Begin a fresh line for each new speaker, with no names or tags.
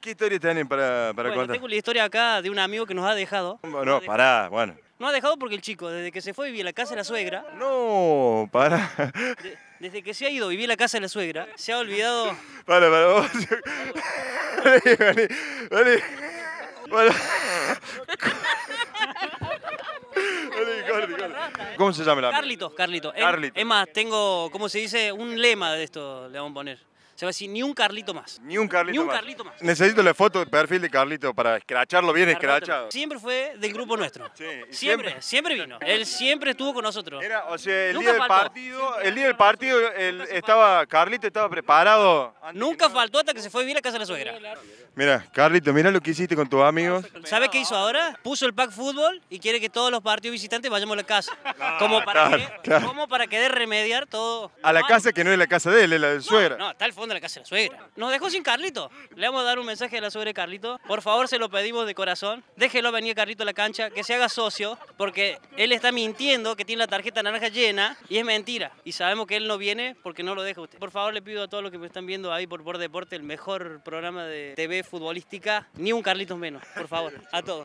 ¿Qué historia tienen para, para bueno, contar? Tengo la historia acá de un amigo que nos ha dejado. No, pará, bueno. No ha dejado porque el chico, desde que se fue, vivía en la casa de la suegra. No, pará. desde que se ha ido, vivía en la casa de la suegra. Se ha olvidado. Para, para, vos. vení, vení. vení. ¿Cómo se llama el Carlitos, Carlitos. Es más, tengo, ¿cómo se dice? Un lema de esto, le vamos a poner. Se va a decir, ni un Carlito más. Ni un Carlito, ni un más. Necesito la foto de perfil de Carlito para escracharlo bien escrachado. Siempre fue del grupo nuestro. siempre, siempre, vino. Él siempre estuvo con nosotros. Era, o sea, el día del partido, el día del partido, estaba, Carlito estaba preparado. Nunca faltó hasta que se fue a vivir a casa de la suegra. Mira, Carlito, mira lo que hiciste con tus amigos. ¿Sabes qué hizo ahora? Puso el pack fútbol y quiere que todos los partidos visitantes vayamos a la casa. Ah, como para, que, remediar todo. A la casa que no es la casa de él, es la de suegra. No, está al fondo de la casa de la suegra. Nos dejó sin Carlito. Le vamos a dar un mensaje a la suegra de Carlito. Por favor, se lo pedimos de corazón. Déjelo venir Carlito a la cancha, que se haga socio, porque él está mintiendo que tiene la tarjeta naranja llena y es mentira. Y sabemos que él no viene porque no lo deja usted. Por favor, le pido a todos los que me están viendo ahí por Por Deporte, el mejor programa de TV futbolística, ni un Carlitos menos, por favor, a todos.